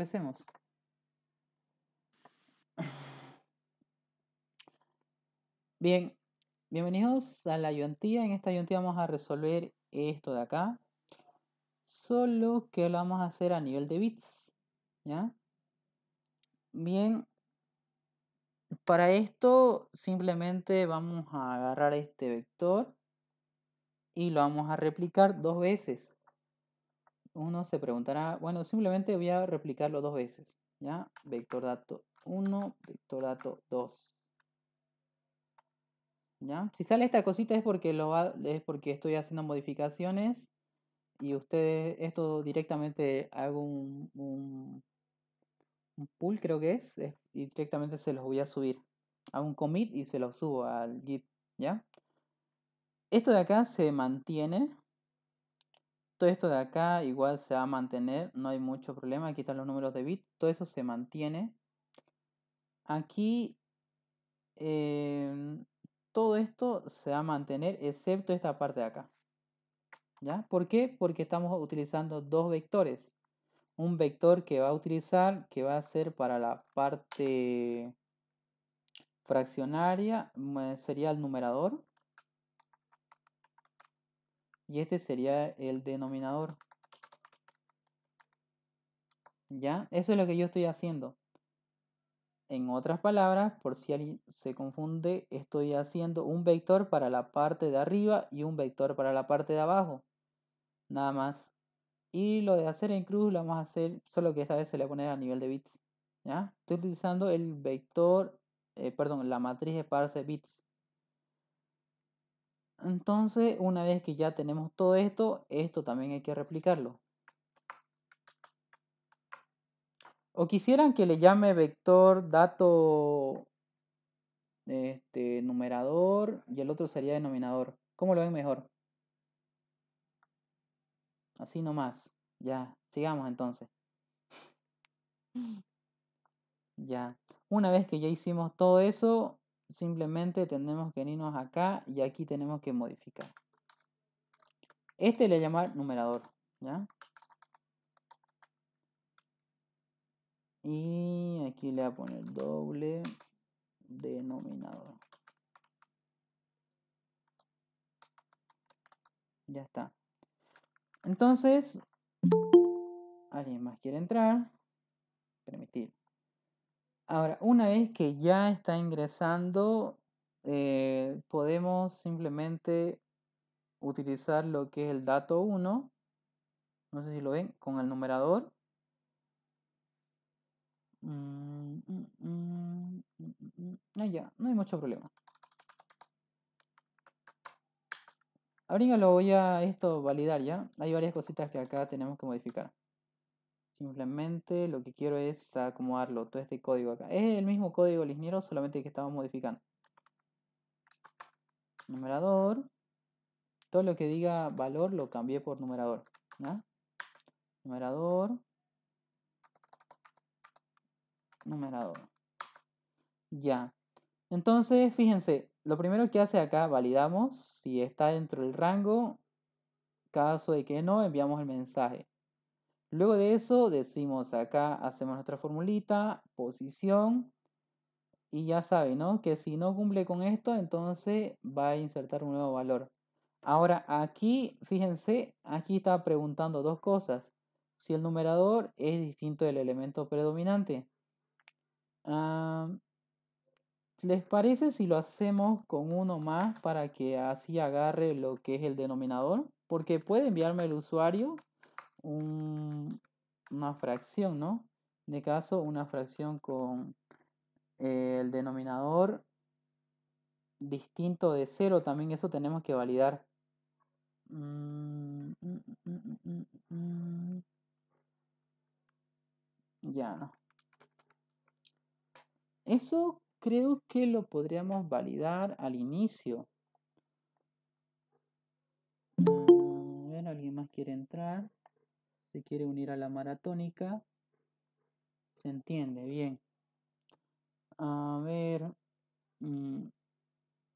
empecemos. Bien, bienvenidos a la ayuntía. En esta ayuntía vamos a resolver esto de acá. Solo que lo vamos a hacer a nivel de bits. Bien. Para esto simplemente vamos a agarrar este vector y lo vamos a replicar dos veces uno se preguntará, bueno, simplemente voy a replicarlo dos veces, ¿ya? Vector dato 1, vector dato 2. ¿Ya? Si sale esta cosita es porque, lo es porque estoy haciendo modificaciones y ustedes, esto directamente hago un, un, pull, creo que es, es, y directamente se los voy a subir. a un commit y se los subo al git, ¿ya? Esto de acá se mantiene, todo esto de acá igual se va a mantener, no hay mucho problema. Aquí están los números de bit, todo eso se mantiene. Aquí em, todo esto se va a mantener excepto esta parte de acá. ¿Ya? ¿Por qué? Porque estamos utilizando dos vectores. Un vector que va a utilizar, que va a ser para la parte fraccionaria, mm, sería el numerador y este sería el denominador. ¿Ya? Eso es lo que yo estoy haciendo. En otras palabras, por si alguien se confunde, estoy haciendo un vector para la parte de arriba y un vector para la parte de abajo. Nada más. Y lo de hacer en cruz lo vamos a hacer, solo que esta vez se le pone a nivel de bits. ¿Ya? Estoy utilizando el vector, eh, perdón, la matriz parse bits. Entonces, una vez que ya tenemos todo esto, esto también hay que replicarlo. O quisieran que le llame vector dato este, numerador y el otro sería denominador. ¿Cómo lo ven mejor? Así nomás. Ya, sigamos entonces. Ya. Una vez que ya hicimos todo eso, simplemente tenemos que irnos acá y aquí tenemos que modificar. Este le llamar numerador, Y aquí le voy a poner doble denominador. Ya está. Entonces, alguien más quiere entrar. Permitir. Ahora, una vez que ya está ingresando, eh, podemos simplemente utilizar lo que es el dato 1, no sé si lo ven, con el numerador. Mm, mm, mm, ahí ya, no hay mucho problema. Ahorita lo voy a esto validar ya. Hay varias cositas que acá tenemos que modificar. Simplemente lo que quiero es acomodarlo, todo este código acá. Es el mismo código ligero, solamente que estamos modificando. Numerador. Todo lo que diga valor lo cambié por numerador. Numerador. Numerador. Ya. Entonces, fíjense, lo primero que hace acá, validamos si está dentro del rango. Caso de que no, enviamos el mensaje. Luego de eso decimos acá, hacemos nuestra formulita, posición, y ya sabe, ¿no? Que si no cumple con esto, entonces va a insertar un nuevo valor. Ahora aquí, fíjense, aquí está preguntando dos cosas. Si el numerador es distinto del elemento predominante. Ah, ¿Les parece si lo hacemos con uno más para que así agarre lo que es el denominador? Porque puede enviarme el usuario una fracción, ¿no? De caso, una fracción con eh, el denominador distinto de cero, también eso tenemos que validar. Mm, mm, mm, ya no. Eso creo que lo podríamos validar al inicio. A ¿alguien más quiere entrar? se quiere unir a la maratónica. Se entiende, bien. A ver. Mm,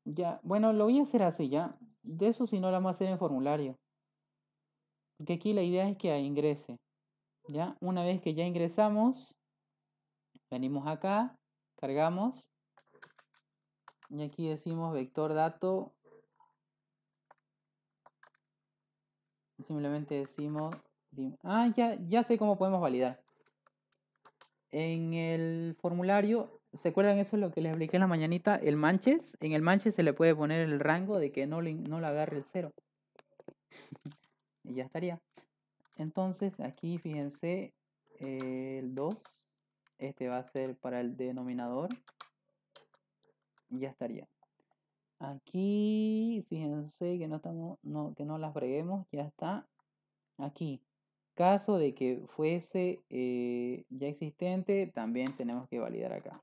ya, bueno, lo voy a hacer así, ya. De eso si no lo vamos a hacer en formulario. Porque aquí la idea es que ingrese. Ya, una vez que ya ingresamos, venimos acá, cargamos. Y aquí decimos vector dato. Simplemente decimos Ah, ya, ya sé cómo podemos validar. En el formulario, ¿se acuerdan eso es lo que les expliqué en la mañanita? El manches, en el manches se le puede poner el rango de que no, le, no agarre el cero. y ya estaría. Entonces aquí fíjense el 2. Este va a ser para el denominador. ya estaría. Aquí, fíjense que no estamos, que no las breguemos, ya está. Aquí, Caso de que fuese eh, ya existente, también tenemos que validar acá.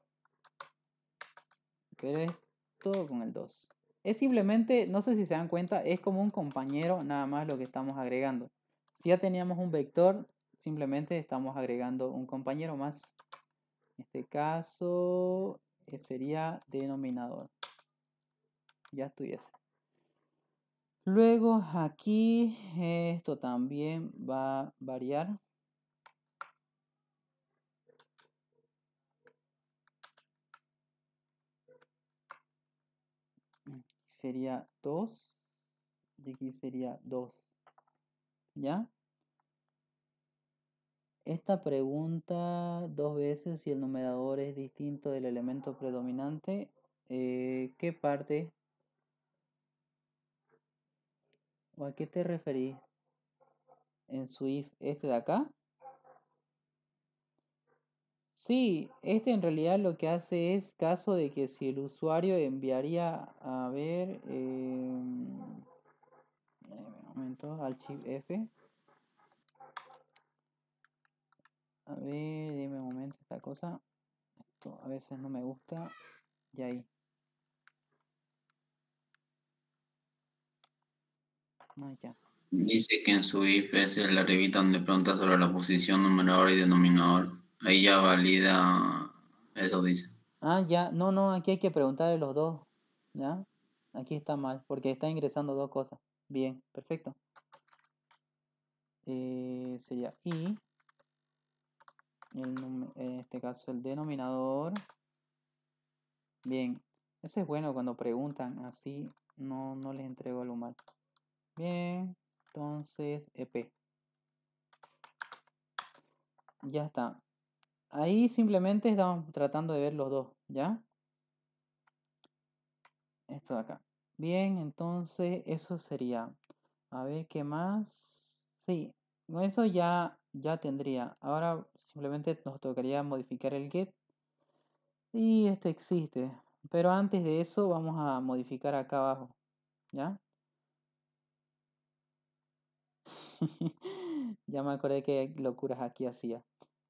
Pero esto con el 2. Es simplemente, no sé si se dan cuenta, es como un compañero nada más lo que estamos agregando. Si ya teníamos un vector, simplemente estamos agregando un compañero más. En este caso eh, sería denominador. Ya estuviese. Luego aquí esto también va a variar. Sería 2 y aquí sería 2. ¿Ya? Esta pregunta dos veces si el numerador es distinto del elemento predominante, eh, ¿qué parte a qué te referís? ¿En Swift este de acá? Sí, este en realidad lo que hace es caso de que si el usuario enviaría a ver... Em, un momento, al chip F. A ver, dime un momento esta cosa. Esto a veces no me gusta. Y ahí. Dice que en su if es el arribita donde pregunta sobre la posición numerador y denominador. Ahí ya valida eso, dice. Ah, ya. No, no, aquí hay que preguntarle los dos. ¿Ya? Aquí está mal, porque está ingresando dos cosas. Bien, perfecto. Eh, sería i. en este caso el denominador. Bien. Eso es bueno cuando preguntan así. No, no les entrego algo mal. Bien, entonces EP. Ya está. Ahí simplemente estamos tratando de ver los dos, ¿ya? Esto de acá. Bien, entonces eso sería. A ver qué más. Sí, con eso ya, ya tendría. Ahora simplemente nos tocaría modificar el get. Y este existe. Pero antes de eso vamos a modificar acá abajo. ¿Ya? ya me acordé qué locuras aquí hacía.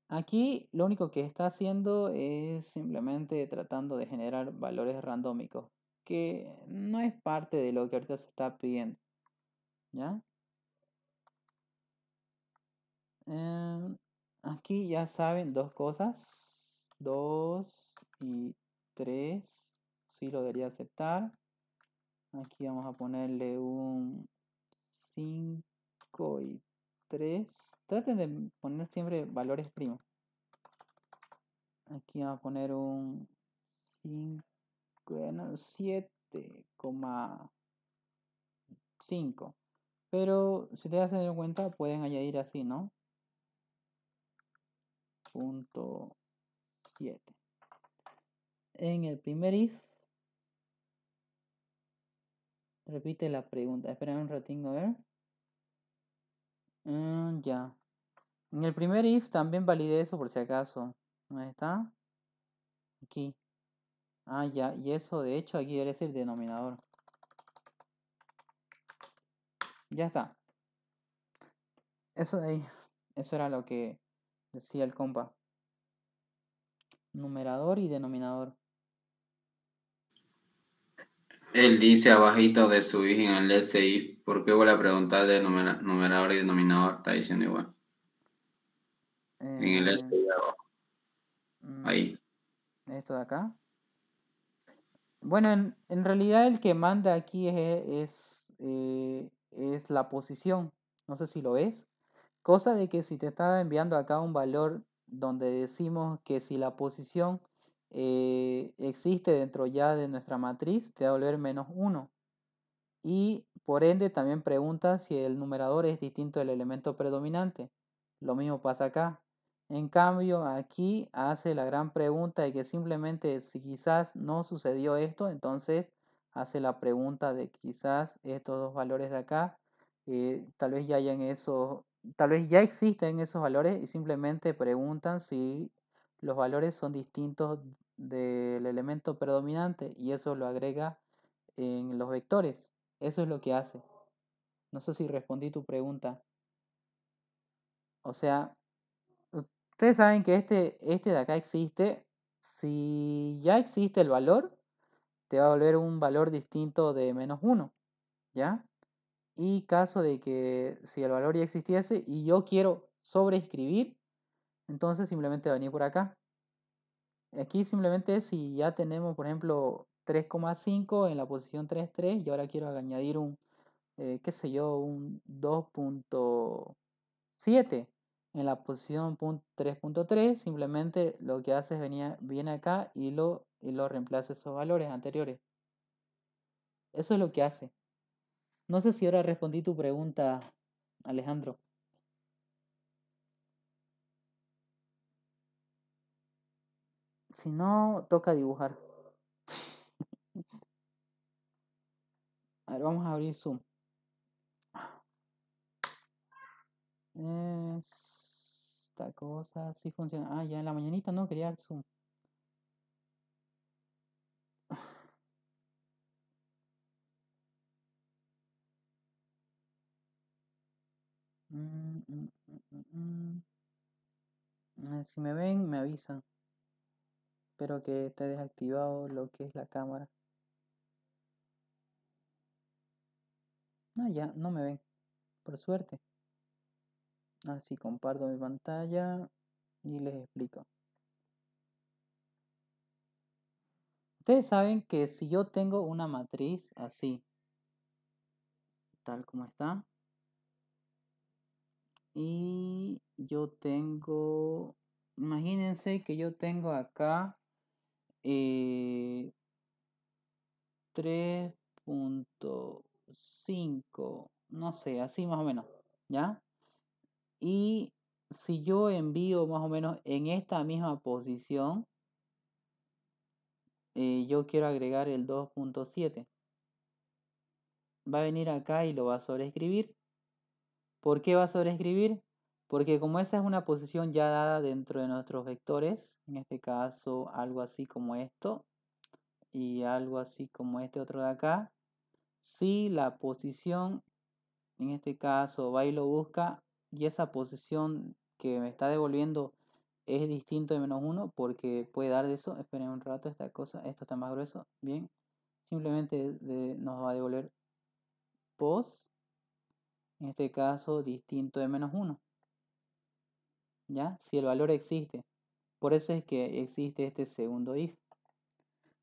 Aquí lo único que está haciendo es simplemente tratando de generar valores randómicos, que no es parte de lo que ahorita se está pidiendo. ¿Ya? Em, aquí ya saben dos cosas. Dos y tres Sí lo debería aceptar. Aquí vamos a ponerle un 5 y 3. Traten de poner siempre valores primos. Aquí vamos a poner un 7,5. Pero si ustedes se dan cuenta, pueden añadir así, ¿no? Punto 7. En el primer if, repite la pregunta. Esperen un ratito a ver. Mm, ya. En el primer if también valide eso por si acaso. ¿Dónde está? Aquí. Ah, ya. Y eso, de hecho, aquí debe ser denominador. Ya está. Eso de ahí. Eso era lo que decía el compa. Numerador y denominador. Él dice abajito de su origen en el SI, ¿por qué voy a preguntar de numerador y denominador? Está diciendo igual. en el eh, SI abajo. Mm, Ahí. ¿Esto de acá? Bueno, en, realidad el que manda aquí eh, es, la posición. No sé si lo es. Cosa de que si te estaba enviando acá un valor donde decimos que si la posición eh, existe dentro ya de nuestra matriz, te va a volver menos 1. Y por ende también pregunta si el numerador es distinto del elemento predominante. Lo mismo pasa acá. En cambio, aquí hace la gran pregunta de que simplemente si quizás no sucedió esto, entonces hace la pregunta de quizás estos dos valores de acá, eh, tal vez ya hayan esos, tal vez ya existen esos valores y simplemente preguntan si los valores son distintos del elemento predominante y eso lo agrega en los vectores. Eso es lo que hace. No sé si respondí tu pregunta. O sea, ustedes saben que este, este de acá existe. Si ya existe el valor, te va a volver un valor distinto de menos 1. ¿Ya? Y caso de que si el valor ya existiese y yo quiero sobreescribir, entonces simplemente va a venir por acá. Aquí simplemente si ya tenemos, por ejemplo, 3,5 en la posición 3.3. y ahora quiero añadir un, eh, qué sé yo, un 2.7 en la posición 3.3, simplemente lo que hace es venir, viene acá y lo, y lo reemplaza esos valores anteriores. Eso es lo que hace. No sé si ahora respondí tu pregunta, Alejandro. Si no, toca dibujar. a ver, vamos a abrir Zoom. Esta cosa sí funciona. Ah, ya en la mañanita no quería Zoom. Mm, mm, mm, si me ven, me avisan. Espero que esté desactivado lo que es la cámara. Ah, ya, no me ven, por suerte. Así comparto mi pantalla y les explico. Ustedes saben que si yo tengo una matriz así, tal como está, y yo tengo, imagínense que yo tengo acá 3.5, eh, no sé, así más o menos, ¿ya? Y si yo envío más o menos en esta misma posición, eh, yo quiero agregar el 2.7. Va a venir acá y lo va a sobreescribir. ¿Por qué va a sobreescribir? Porque como esa es una posición ya dada dentro de nuestros vectores, en este caso algo así como esto y algo así como este otro de acá, si la posición, en este caso va y lo busca, y esa posición que me está devolviendo es distinto de menos 1 porque puede dar de eso. Esperen un rato, esta cosa, esto está más grueso. Bien, simplemente nos va a devolver pos, en este caso distinto de menos 1. ¿ya? Si el valor existe. Por eso es que existe este segundo if.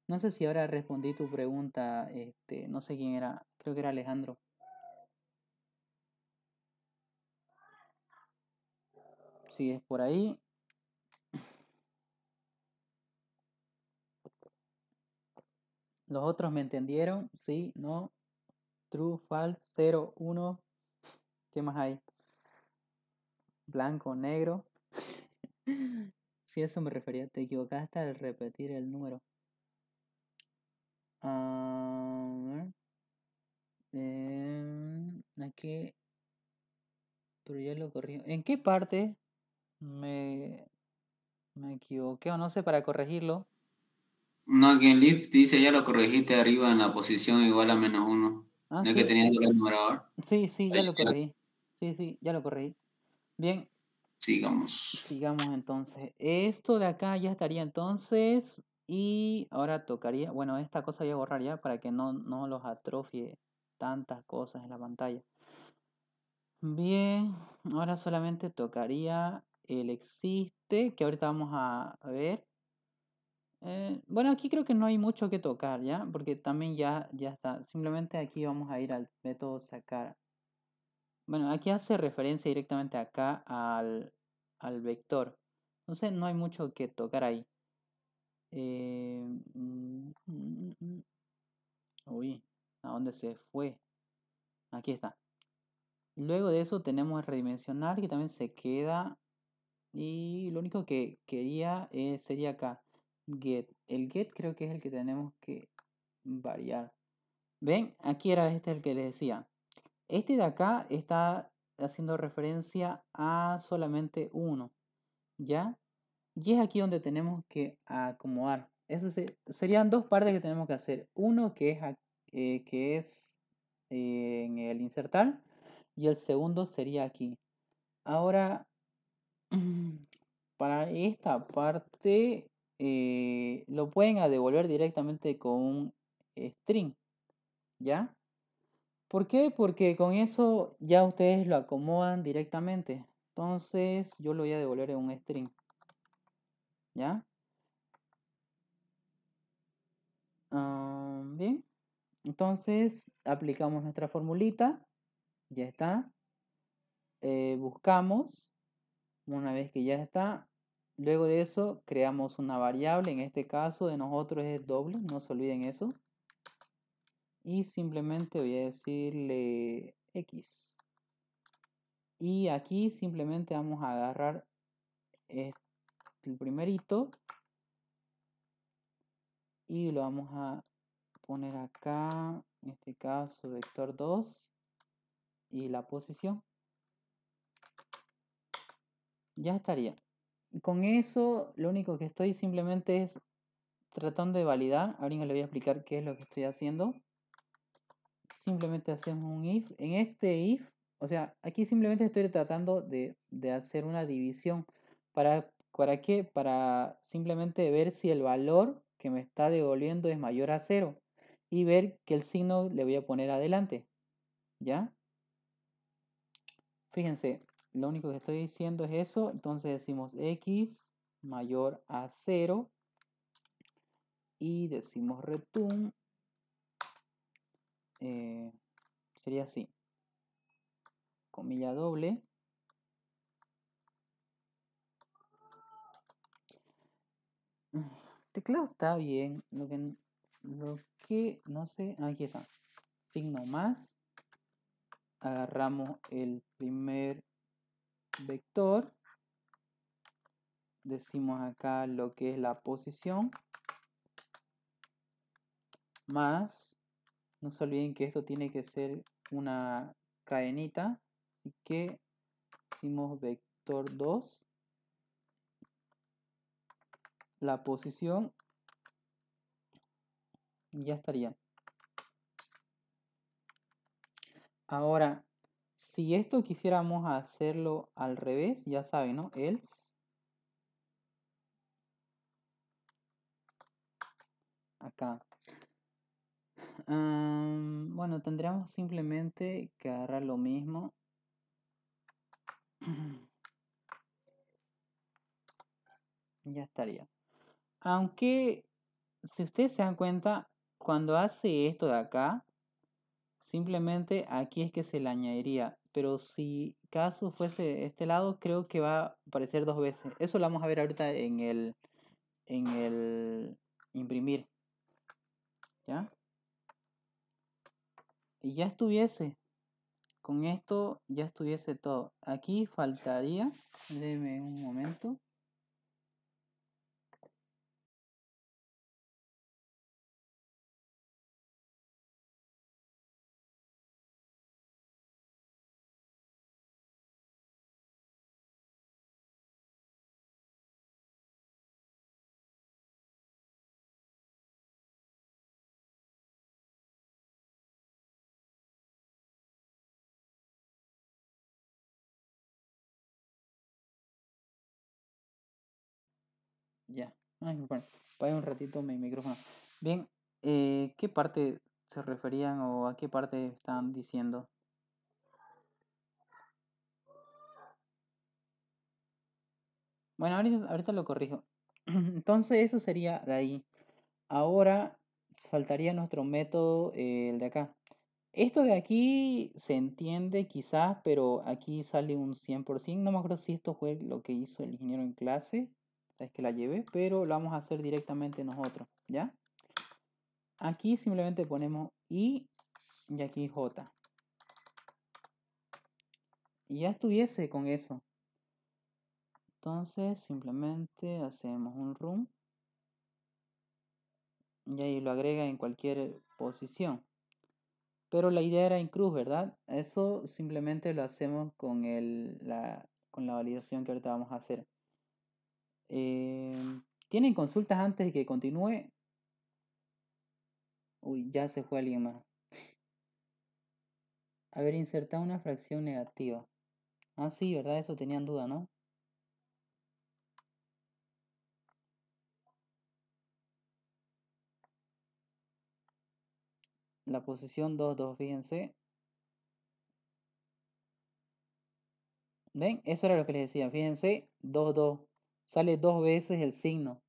No sé si ahora respondí tu pregunta, este, no sé quién era, creo que era Alejandro. Si es por ahí. Los otros me entendieron, sí, no. True, false, 0, 1. ¿Qué más hay? Blanco, negro si eso me refería, te equivocaste al repetir el número. ver en em, aquí. Pero ya lo corrí. ¿En qué parte me, equivoqué o no sé para corregirlo? No, aquí en Lip dice ya lo corregiste arriba en la posición igual a menos uno. Ah, ¿No sí? que tenía el numerador? Sí, sí, ya lo corregí. Sí, sí, ya lo corregí. Bien, Sigamos. Sigamos entonces. Esto de acá ya estaría entonces. Y ahora tocaría, bueno, esta cosa voy a borrar ya para que no, no los atrofie tantas cosas en la pantalla. Bien, ahora solamente tocaría el existe, que ahorita vamos a ver. Eh, bueno, aquí creo que no hay mucho que tocar, ¿ya? Porque también ya, ya está. Simplemente aquí vamos a ir al método sacar bueno, aquí hace referencia directamente acá al, al vector. Entonces no hay mucho que tocar ahí. Eh, mm, mm, mm, uy, ¿a dónde se fue? Aquí está. Luego de eso tenemos el redimensional que también se queda. Y lo único que quería eh, sería acá. Get. El get creo que es el que tenemos que variar. ¿Ven? Aquí era este el que les decía. Este de acá está haciendo referencia a solamente uno, ¿ya? Y es aquí donde tenemos que acomodar. Eso serían dos partes que tenemos que hacer. Uno que es, eh, que es eh, en el insertar y el segundo sería aquí. Ahora, para esta parte eh, lo pueden devolver directamente con un string, ¿ya? ¿Por qué? Porque con eso ya ustedes lo acomodan directamente. Entonces yo lo voy a devolver en un string. ¿Ya? Ah, bien. Entonces aplicamos nuestra formulita. Ya está. Eh, buscamos. Una vez que ya está. Luego de eso creamos una variable. En este caso de nosotros es doble. No se olviden eso y simplemente voy a decirle X. Y aquí simplemente vamos a agarrar el el primerito y lo vamos a poner acá, en este caso vector 2 y la posición. Ya estaría. con eso lo único que estoy simplemente es tratando de validar. Ahora le voy a explicar qué es lo que estoy haciendo simplemente hacemos un if. En este if, o sea, aquí simplemente estoy tratando de, hacer una división. ¿Para, ¿Para qué? Para simplemente ver si el valor que me está devolviendo es mayor a cero. Y ver que el signo le voy a poner adelante. ¿Ya? Fíjense, lo único que estoy diciendo es eso. Entonces decimos x mayor a 0. Y decimos return eh, sería así. Comilla doble. Teclado está bien. Lo que, lo que no sé. Aquí está. Signo más. Agarramos el primer vector. Decimos acá lo que es la posición. Más no se olviden que esto tiene que ser una cadenita y que hicimos vector 2. La posición ya estaría. Ahora, si esto quisiéramos hacerlo al revés, ya saben, ¿no? Else. Acá bueno, tendríamos simplemente que agarrar lo mismo. Ya estaría. Aunque, si ustedes se dan cuenta, cuando hace esto de acá, simplemente aquí es que se le añadiría. Pero si caso fuese este lado, creo que va a aparecer dos veces. Eso lo vamos a ver ahorita en el, en el imprimir. ¿Ya? y ya estuviese. Con esto ya estuviese todo. Aquí faltaría, déme un momento. Ya. Ah, bueno, vaya un ratito mi micrófono. Bien, eh, ¿qué parte se referían o a qué parte están diciendo? Bueno, ahorita, lo corrijo. Entonces eso sería de ahí. Ahora faltaría nuestro método, eh, el de acá. Esto de aquí se entiende quizás, pero aquí sale un 100%. No me acuerdo si esto fue lo que hizo el ingeniero en clase es que la llevé, pero la vamos a hacer directamente nosotros, ¿ya? Aquí simplemente ponemos I y aquí J. Y ya estuviese con eso. Entonces simplemente hacemos un room. Y ahí lo agrega en cualquier posición. Pero la idea era en cruz, ¿verdad? Eso simplemente lo hacemos con, la, con la validación que ahorita vamos a hacer. Em, ¿Tienen consultas antes de que continúe? Uy, ya se fue alguien más. A ver, una fracción negativa. Ah, sí, ¿verdad? Eso tenían duda, ¿no? La posición 2, 2, fíjense. ¿Ven? Eso era lo que les decía. Fíjense, 2, 2 sale dos veces el signo.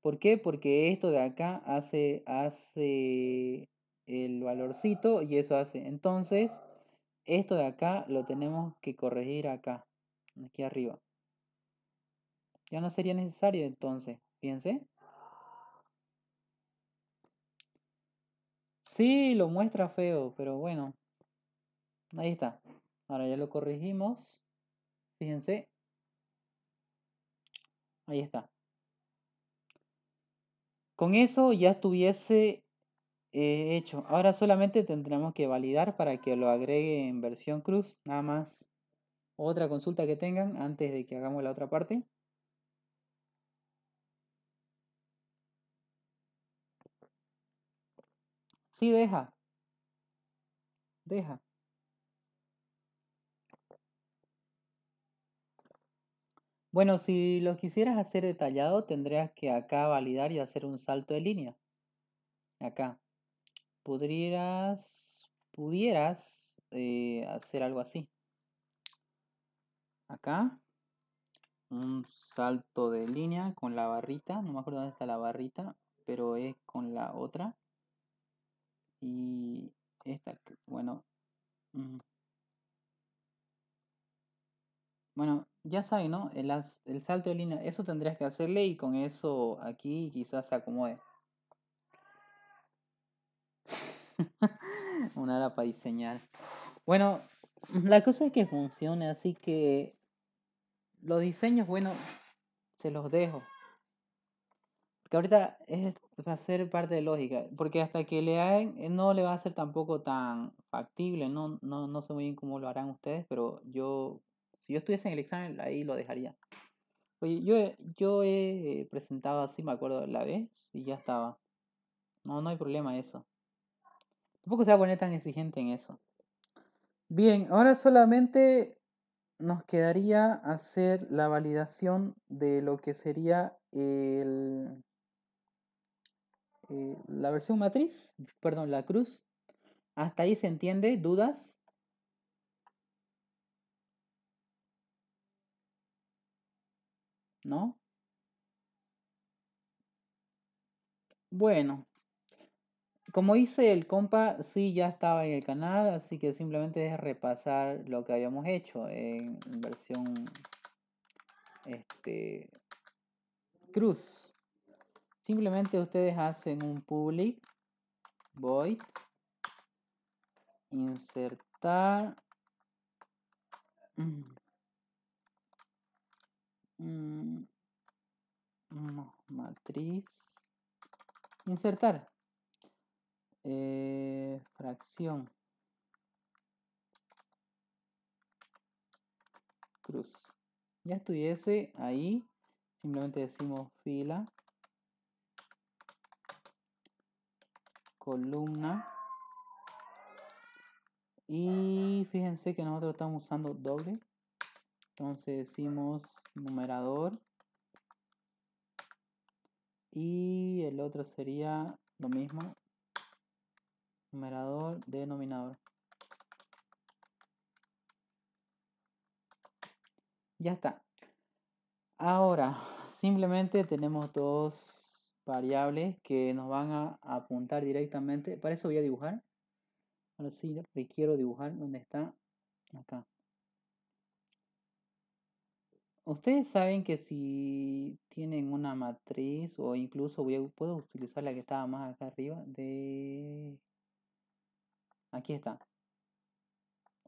¿Por qué? Porque esto de acá hace, hace el valorcito y eso hace. Entonces, esto de acá lo tenemos que corregir acá, aquí arriba. Ya no sería necesario entonces, fíjense. Sí, lo muestra feo, pero bueno. Ahí está. Ahora ya lo corregimos. Fíjense, Ahí está. Con eso ya estuviese eh, hecho. Ahora solamente tendremos que validar para que lo agregue en versión cruz. Nada más otra consulta que tengan antes de que hagamos la otra parte. Sí, deja. Deja. Bueno, si lo quisieras hacer detallado, tendrías que acá validar y hacer un salto de línea. Acá. Podrías, pudieras eh, hacer algo así. Acá. Un salto de línea con la barrita. No me acuerdo dónde está la barrita, pero es con la otra. Y esta, bueno. Mm, bueno, ya saben, ¿no? El, salto de línea, eso tendrías que hacerle y con eso aquí quizás se acomode. Una hora para diseñar. Bueno, la cosa es que funcione, así que los diseños, bueno, se los dejo. Que ahorita va a ser parte de lógica, porque hasta que le hagan, eh, no le va a ser tampoco tan factible, no, no, no sé muy bien cómo lo harán ustedes, pero yo yo estuviese en el examen, ahí lo dejaría. Oye, yo, eh, yo he presentado así, me acuerdo, la vez y ya estaba. No, no hay problema eso. Tampoco se va a poner tan exigente en eso. Bien, ahora solamente nos quedaría hacer la validación de lo que sería el, eh, la versión matriz, perdón, la cruz. Hasta ahí se entiende, dudas. ¿no? Bueno, como dice el compa, sí ya estaba en el canal, así que simplemente es repasar lo que habíamos hecho en versión este, cruz. Simplemente ustedes hacen un public void insertar Mm, matriz. Insertar. Eh, fracción. Cruz. Ya estuviese ahí. Simplemente decimos fila. Columna. Y fíjense que nosotros estamos usando doble. Entonces decimos numerador y el otro sería lo mismo numerador denominador ya está ahora simplemente tenemos dos variables que nos van a apuntar directamente para eso voy a dibujar ahora sí quiero dibujar Donde está acá Ustedes saben que si tienen una matriz o incluso puedo utilizar la que estaba más acá arriba de... Aquí está.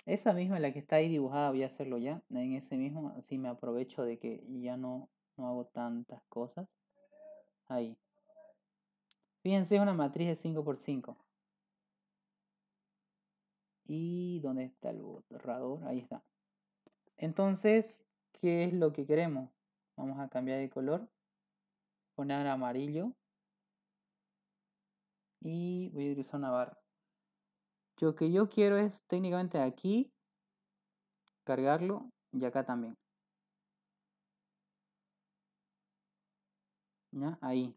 Esa misma, la que está ahí dibujada, voy a hacerlo ya. En ese mismo, así me aprovecho de que ya no, no hago tantas cosas. Ahí. Fíjense, es una matriz de 5 por 5 ¿Y dónde está el borrador? Ahí está. Entonces, es lo que queremos. Vamos a cambiar de color. Poner amarillo. Y voy a utilizar una barra. Lo que yo quiero es técnicamente aquí cargarlo y acá también. ¿Ya? Ahí.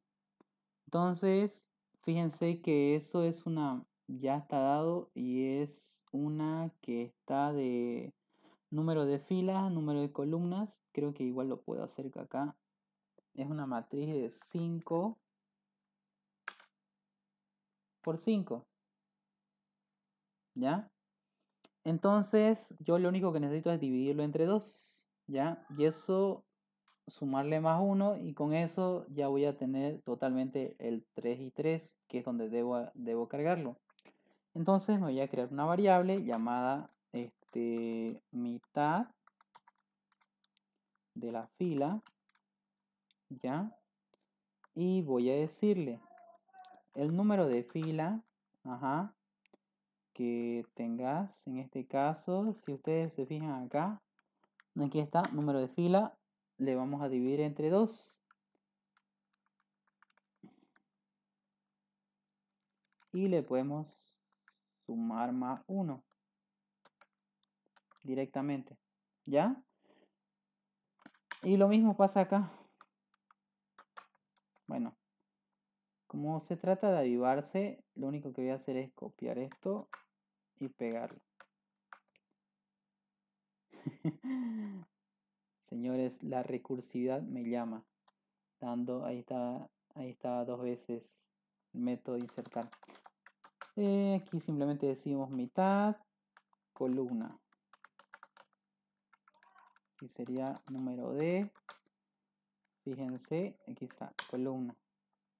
Entonces, fíjense que eso es una, ya está dado y es una que está de Número de filas, número de columnas, creo que igual lo puedo hacer que acá. Es una matriz de 5 por 5. ¿Ya? Entonces, yo lo único que necesito es dividirlo entre 2. ¿Ya? Y eso, sumarle más 1 y con eso ya voy a tener totalmente el 3 y 3, que es donde debo, debo cargarlo. Entonces me voy a crear una variable llamada este, mitad de la fila, ¿ya? Y voy a decirle el número de fila, que tengas, en este caso, si ustedes se fijan acá, aquí está, número de fila, le vamos a dividir entre 2. Y le podemos sumar más 1 directamente. ¿Ya? Y lo mismo pasa acá. Bueno, como se trata de avivarse, lo único que voy a hacer es copiar esto y pegarlo. Señores, la recursividad me llama. Dando, ahí está, ahí está dos veces el método de insertar. Eh, aquí simplemente decimos mitad, columna y sería número de, Fíjense, aquí está, columna.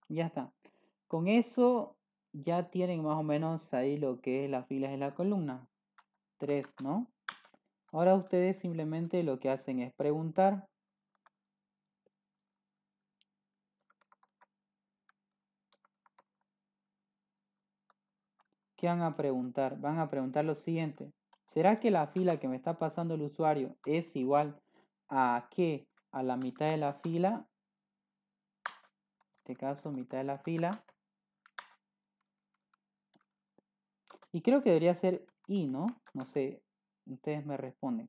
Ya está. Con eso ya tienen más o menos ahí lo que es las filas de la columna. 3, ¿no? Ahora ustedes simplemente lo que hacen es preguntar. ¿Qué van a preguntar? Van a preguntar lo siguiente. ¿Será que la fila que me está pasando el usuario es igual a que a la mitad de la fila? En este caso, mitad de la fila. Y creo que debería ser i, ¿no? No sé, ustedes me responden.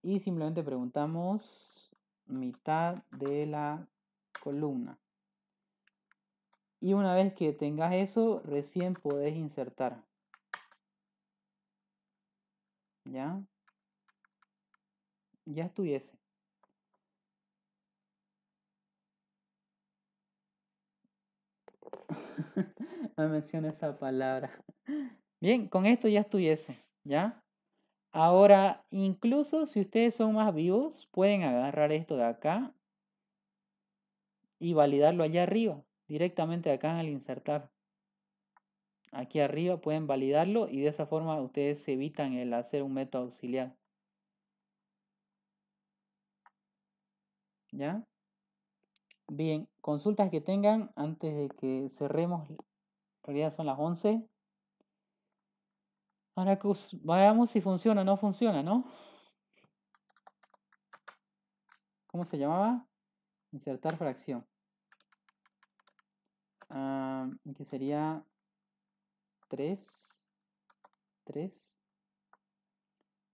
Y simplemente preguntamos mitad de la columna. Y una vez que tengas eso, recién podés insertar. ¿ya? Ya estuviese. no menciona esa palabra. Bien, con esto ya estuviese, ¿ya? Ahora, incluso si ustedes son más vivos, pueden agarrar esto de acá y validarlo allá arriba, directamente acá en el insertar. Aquí arriba pueden validarlo y de esa forma ustedes se evitan el hacer un método auxiliar. ¿Ya? Bien, consultas que tengan antes de que cerremos. En realidad son las 11. Ahora que veamos si funciona o no funciona, ¿no? ¿Cómo se llamaba? Insertar fracción. Ah, que sería 3, 3.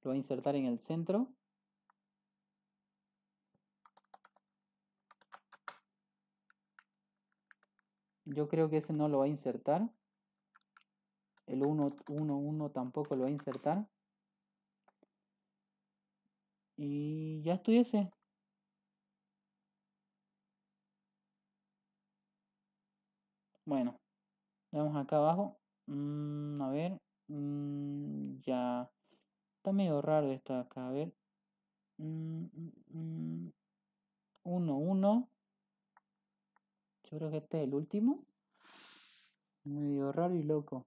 Lo voy a insertar en el centro. Yo creo que ese no lo va a insertar. El 1, 1, 1 tampoco lo va a insertar. Y ya ese Bueno, vamos acá abajo. Mm, a ver. Mm, ya. Está medio raro esto de acá. A ver. 1-1. Mm, Yo creo que este es el último. Medio raro y loco.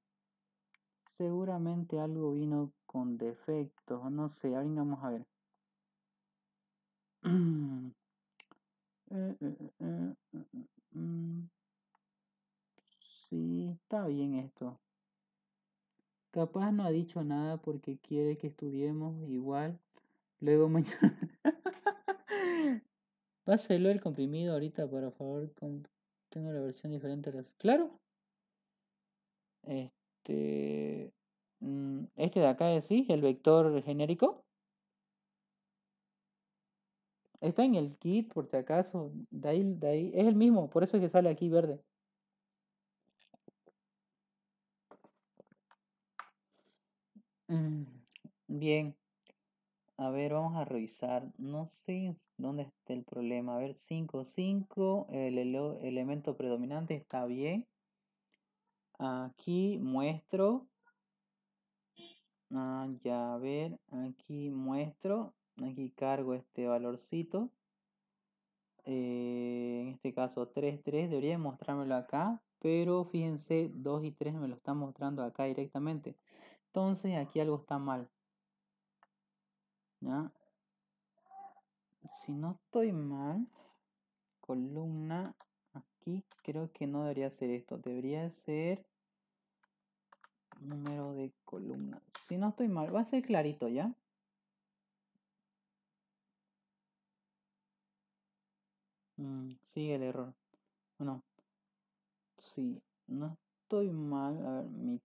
Seguramente algo vino con defectos. No sé. Ahora vamos a ver. Eh, eh, eh, sí, está bien esto. Capaz no ha dicho nada porque quiere que estudiemos igual. Luego mañana. Páselo el comprimido ahorita, por favor. Tengo la versión diferente las. ¡Claro! Este. Mm, este de acá es sí, el vector genérico. Está en el kit, por si acaso. Es el mismo, por eso es que sale aquí verde. Mm, bien, a ver, vamos a revisar. No sé dónde está el problema. A ver, 5, 5. El elemento predominante está bien. Aquí muestro. Ah, ya, a ver, aquí muestro. Aquí cargo este valorcito. Eh, en este caso 3, 3. Debería mostrármelo acá. Pero fíjense, 2 y 3 me lo están mostrando acá directamente. Entonces aquí algo está mal. ¿Ya? Si no estoy mal, columna aquí creo que no debería ser esto. Debería ser número de columna. Si no estoy mal, va a ser clarito ya. Mm, sigue el error. Bueno, si no estoy mal, a ver, mi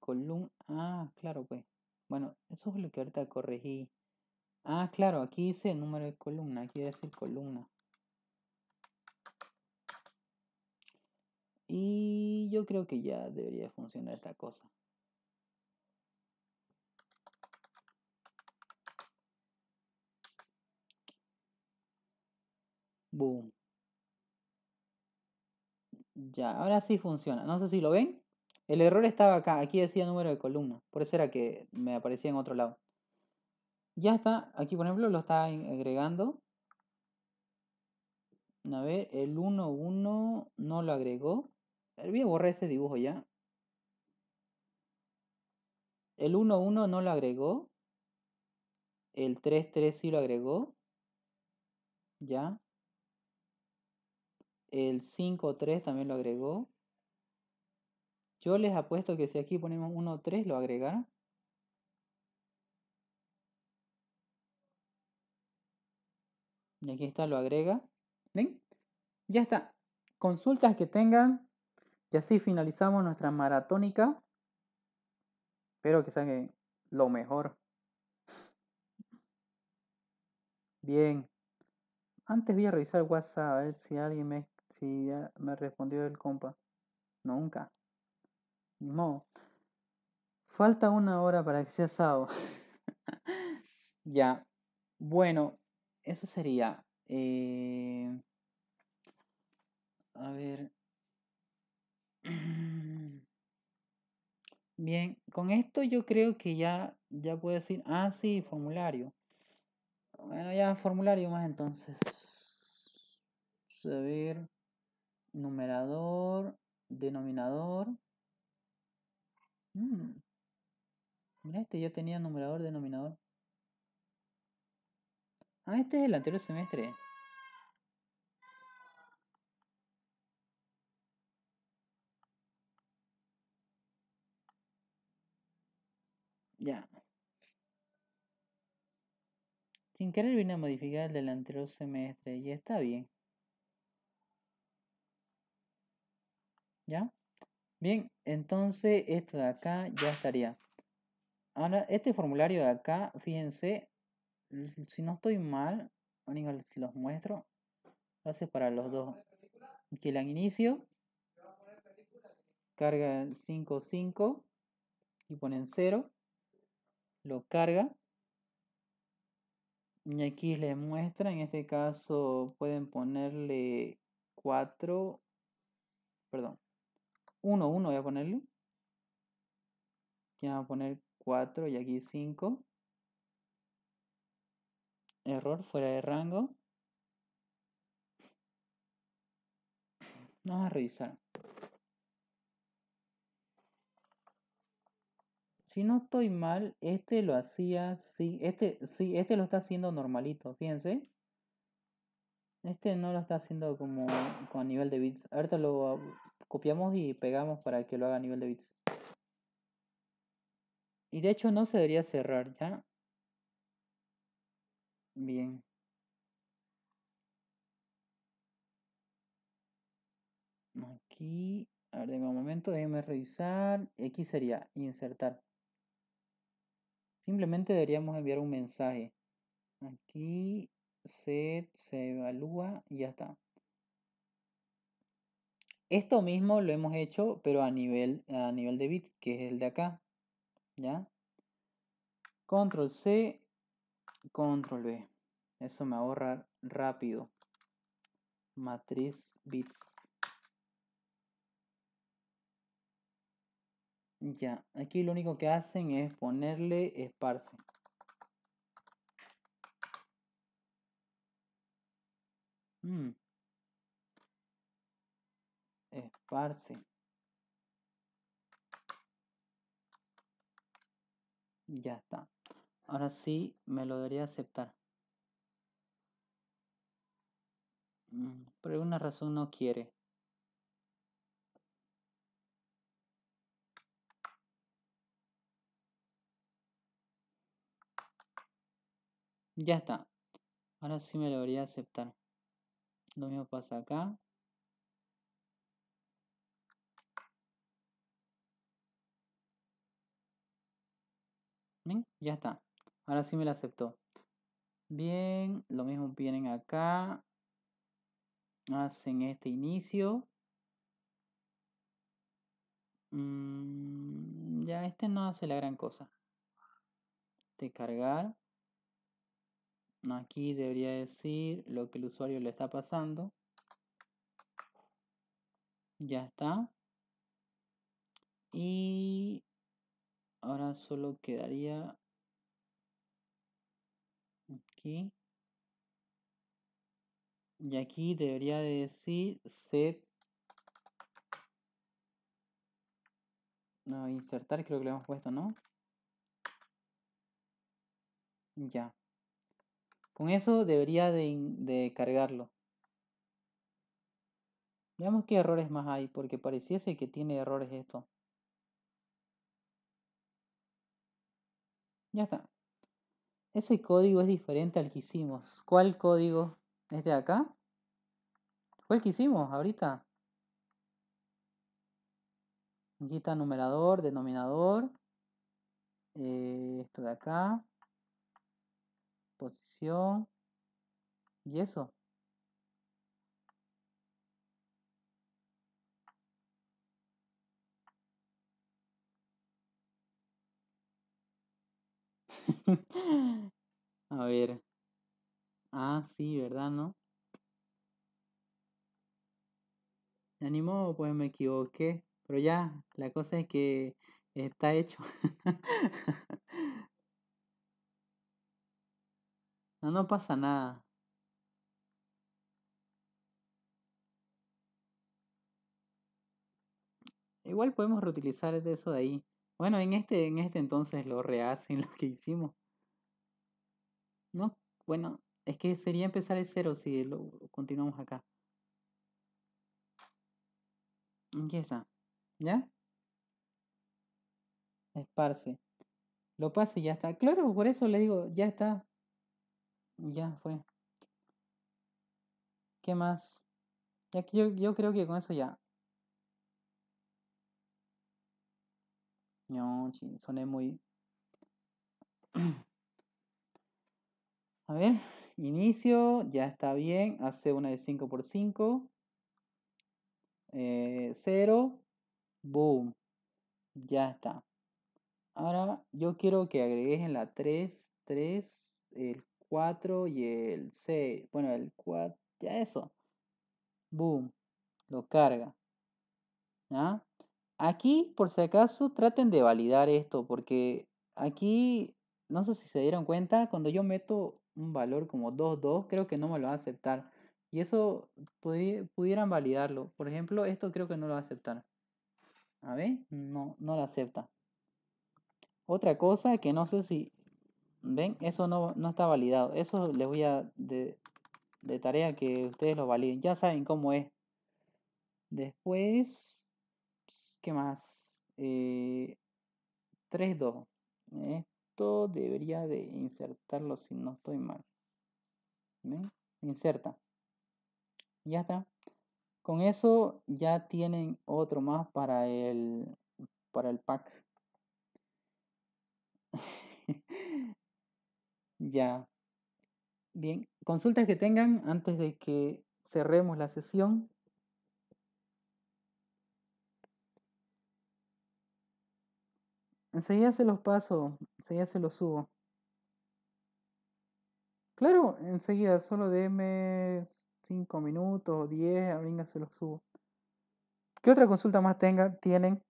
columna. Ah, claro, pues. Bueno, eso es lo que ahorita corregí. Ah, claro, aquí dice número de columna. Aquí dice columna. Y yo creo que ya debería funcionar esta cosa. Boom. Ya, ahora sí funciona. No sé si lo ven. El error estaba acá, aquí decía número de columna, por eso era que me aparecía en otro lado. Ya está, aquí por ejemplo lo está agregando. A ver, el 1, 1 no lo agregó. Eh, voy a borrar ese dibujo ya. El 1, 1 no lo agregó. El 3, 3 sí lo agregó. Ya. El 5, 3 también lo agregó. Yo les apuesto que si aquí ponemos 1, 3, lo agregará. Y aquí está, lo agrega. ¿Ven? Ya está. Consultas que tengan. Y así finalizamos nuestra maratónica. Espero que salga lo mejor. Bien. Antes voy a revisar WhatsApp a ver si alguien me, si me respondió el compa. Nunca. No. Falta una hora para que sea sábado. ya. Bueno, eso sería. Eh, a ver. Bien, con esto yo creo que ya, ya puedo decir. Ah, sí, formulario. Bueno, ya formulario más entonces. A ver. Numerador, denominador. Mm. Mira, este ya tenía numerador, denominador. Ah, este es el anterior semestre. Ya. Sin querer vine a modificar el delantero semestre y está bien. ¿Ya? Bien, entonces esto de acá ya estaría. Ahora, este formulario de acá, fíjense, si no estoy mal, los muestro. Hace para los dos. Que la inicio. Carga 5.5 Y ponen 0. Lo carga. Y aquí les muestra. En este caso pueden ponerle 4. Perdón. 1, 1 voy a ponerle. Aquí vamos a poner 4 y aquí 5. Error, fuera de rango. Vamos a revisar. Si no estoy mal, este lo hacía, sí, este, sí, este lo está haciendo normalito, fíjense. Este no lo está haciendo como con nivel de bits. Ahorita lo, copiamos y pegamos para que lo haga a nivel de bits. Y de hecho no se debería cerrar ya. Bien. Aquí, a ver, denme un momento, déjenme revisar. X sería insertar. Simplemente deberíamos enviar un mensaje. Aquí, set, se evalúa y ya está. Esto mismo lo hemos hecho, pero a nivel, a nivel de bits que es el de acá. ¿Ya? Control C, Control Control-V Eso me ahorra rápido. Matriz bits. Ya, aquí lo único que hacen es ponerle esparce. Mm esparce. Eh, ya está. Ahora sí me lo debería aceptar. Mm, por alguna razón no quiere. Ya está. Ahora sí me lo debería aceptar. Lo mismo pasa acá. ya está. Ahora sí me la aceptó. Bien, lo mismo vienen acá. Hacen este inicio. Mm, ya, este no hace la gran cosa. De cargar. Aquí debería decir lo que el usuario le está pasando. Ya está. Y ahora solo quedaría aquí y aquí debería decir set no, insertar creo que lo hemos puesto no ya con eso debería de, de cargarlo veamos qué errores más hay porque pareciese que tiene errores esto Ya está. Ese código es diferente al que hicimos. ¿Cuál código? ¿Este de acá? ¿Cuál que hicimos ahorita? Aquí está numerador, denominador. Eh, esto de acá. Posición. Y eso. A ver. Ah, sí, ¿verdad, no? Me animó, pues me equivoqué. Pero ya, la cosa es que está hecho. no, no pasa nada. Igual podemos reutilizar eso de ahí. Bueno, en este, en este entonces lo rehacen lo que hicimos. No, bueno, es que sería empezar el cero si lo continuamos acá. Aquí está. ¿Ya? Esparce. Lo pase y ya está. Claro, por eso le digo, ya está. Ya fue. ¿Qué más? yo creo que con eso ya. No, soné muy... A ver, inicio, ya está bien, hace una de 5 por 5. 0, eh, boom, ya está. Ahora yo quiero que agregues en la 3, 3, el 4 y el 6. Bueno, el 4, ya eso. Boom, lo carga. ¿ya? Aquí, por si acaso, traten de validar esto, porque aquí, no sé si se dieron cuenta, cuando yo meto un valor como 2,2, creo que no me lo va a aceptar. Y eso pudieran validarlo. Por ejemplo, esto creo que no lo va a aceptar. A ver, no, no lo acepta. Otra cosa que no sé si... ¿Ven? Eso no, está validado. Eso les voy a... De, de tarea que ustedes lo validen. Ya saben cómo es. Después más? 32 eh, Esto debería de insertarlo si no estoy mal. Inserta. Ya está. Con eso ya tienen otro más para el, para el pack. ya. Bien, consultas que tengan antes de que cerremos la sesión. Enseguida se los paso, enseguida se los subo. Claro, enseguida, solo deme 5 minutos, 10, ahorita se los subo. ¿Qué otra consulta más tenga, tienen?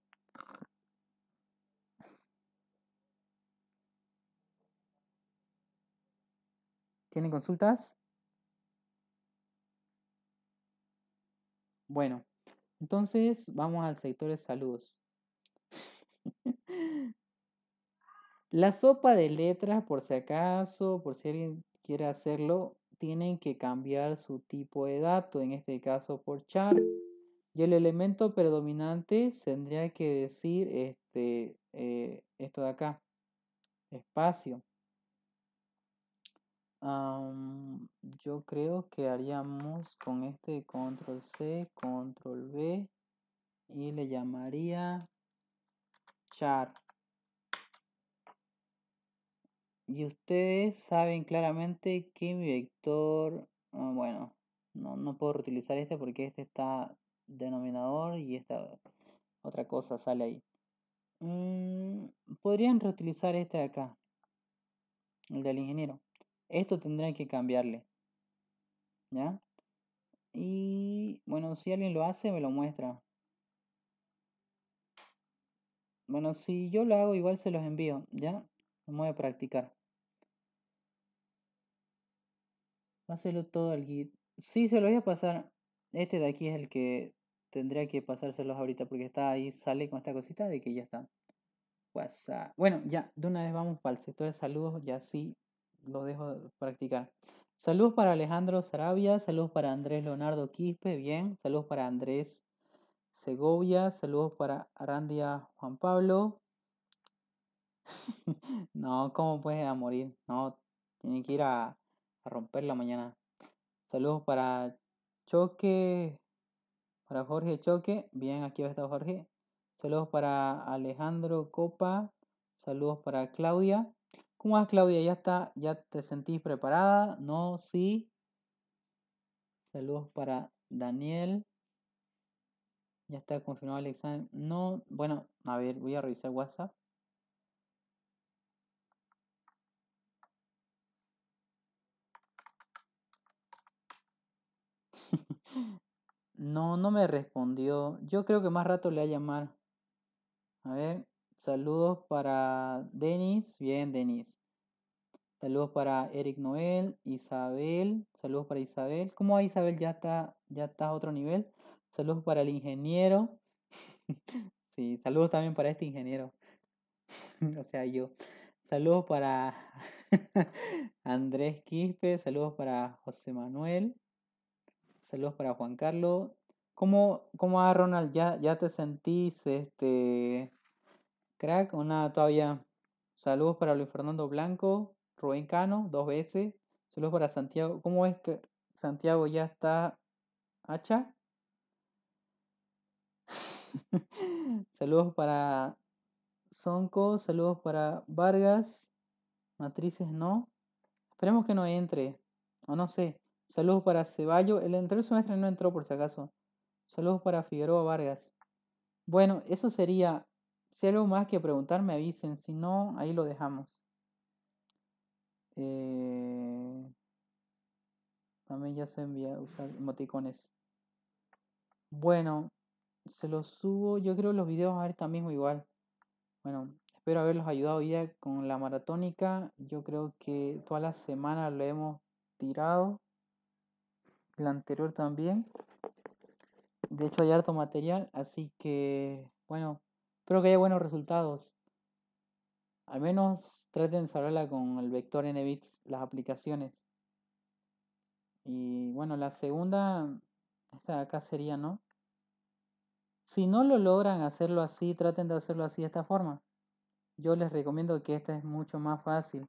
¿Tienen consultas? Bueno, entonces vamos al sector de saludos. La sopa de letras, por si acaso, por si alguien quiere hacerlo, tienen que cambiar su tipo de dato, en este caso por char. Y el elemento predominante tendría que decir este, eh, esto de acá, espacio. yo creo que haríamos con este control C, control V y le llamaría y ustedes saben claramente que mi vector, ah, bueno, no, puedo reutilizar este porque este está denominador y esta otra cosa sale ahí. Mm, podrían reutilizar este de acá, el del ingeniero. Esto tendrían que cambiarle. ¿Ya? Y bueno, si alguien lo hace, me lo muestra. Bueno, si yo lo hago, igual se los envío, ¿ya? Me voy a practicar. Páselo todo al git. Sí, se lo voy a pasar. Este de aquí es el que tendría que pasárselos ahorita porque está ahí, sale con esta cosita de que ya está. pasa Bueno, ya, de una vez vamos para el sector de saludos, ya sí, lo dejo practicar. Saludos para Alejandro Sarabia, saludos para Andrés Leonardo Quispe, bien. Saludos para Andrés Segovia, saludos para Arandia Juan Pablo. no, ¿cómo puedes morir? No, tiene que ir a, a romper la mañana. Saludos para Choque, para Jorge Choque. Bien, aquí va a estar Jorge. Saludos para Alejandro Copa. Saludos para Claudia. ¿Cómo vas, Claudia? ¿Ya está? ¿Ya te sentís preparada? No, sí. Saludos para Daniel. Ya está confirmado el examen. No, bueno, a ver, voy a revisar WhatsApp. no, no me respondió. Yo creo que más rato le voy a llamar. A ver, saludos para Denis. Bien, Denis. Saludos para Eric Noel, Isabel. Saludos para Isabel. ¿Cómo va Isabel? Ya está, ya está a otro nivel. Saludos para el ingeniero. sí, saludos también para este ingeniero. o sea, yo. Saludos para Andrés Quispe, saludos para José Manuel, saludos para Juan Carlos. ¿Cómo, cómo va Ronald? ¿Ya, ¿Ya te sentís este crack o nada todavía? Saludos para Luis Fernando Blanco, Rubén Cano, dos veces. Saludos para Santiago. ¿Cómo es que Santiago ya está hacha? saludos para Sonco, saludos para Vargas, Matrices no. Esperemos que no entre, o no sé. Saludos para Ceballo, el entró el semestre no entró por si acaso. Saludos para Figueroa Vargas. Bueno, eso sería. Si hay algo más que preguntar, me avisen. Si no, ahí lo dejamos. Eh, también ya se envía a usar emoticones. Bueno, se los subo, yo creo los videos ahorita mismo igual. Bueno, espero haberlos ayudado ya con la maratónica. Yo creo que toda la semana lo hemos tirado. La anterior también. De hecho hay harto material, así que bueno, espero que haya buenos resultados. Al menos traten de saberla con el vector NBits, las aplicaciones. Y bueno, la segunda, esta de acá sería, ¿no? Si no lo logran hacerlo así, traten de hacerlo así de esta forma. Yo les recomiendo que esta es mucho más fácil.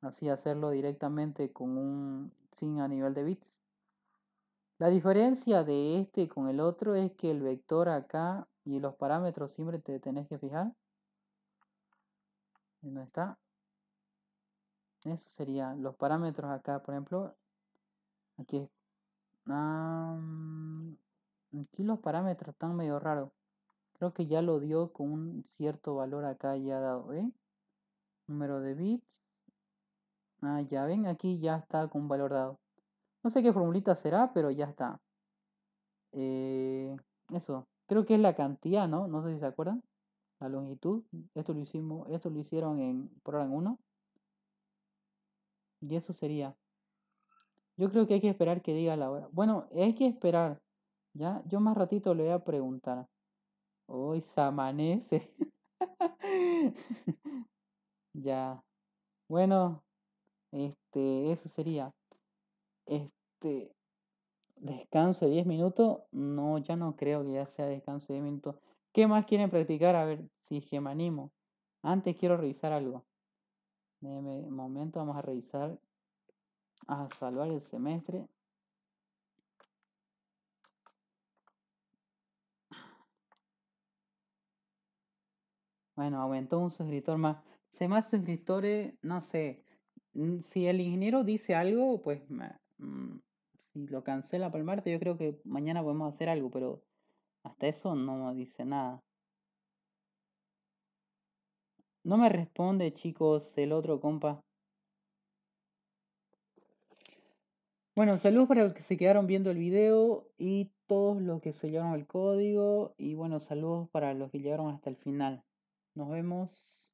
Así hacerlo directamente con un sin a nivel de bits. La diferencia de este con el otro es que el vector acá y los parámetros siempre te tenés que fijar. ¿Dónde está. Eso sería los parámetros acá, por ejemplo. Aquí. es. Ah, Aquí los parámetros están medio raros. Creo que ya lo dio con un cierto valor acá ya dado, ¿eh? Número de bits. Ah, ya ven, aquí ya está con un valor dado. No sé qué formulita será, pero ya está. Eh, eso, creo que es la cantidad, ¿no? No sé si se acuerdan. La longitud. Esto lo, hicimos, esto lo hicieron en Program 1. Y eso sería. Yo creo que hay que esperar que diga la hora. Bueno, hay que esperar. Ya, yo más ratito le voy a preguntar. Hoy oh, se amanece. ya. Bueno, este, eso sería. Este, descanso de 10 minutos. No, ya no creo que ya sea descanso de 10 minutos. ¿Qué más quieren practicar? A ver si es me animo. Antes quiero revisar algo. De momento vamos a revisar a salvar el semestre. Bueno, aumentó un suscriptor más. Se más suscriptores, no sé. Mm, si el ingeniero dice algo, pues mm, si lo cancela para el martes, yo creo que mañana podemos hacer algo, pero hasta eso no dice nada. No me responde, chicos, el otro compa. Bueno, saludos para los que se quedaron viendo el video y todos los que se llevaron el código. Y bueno, saludos para los que llegaron hasta el final. Nos vemos.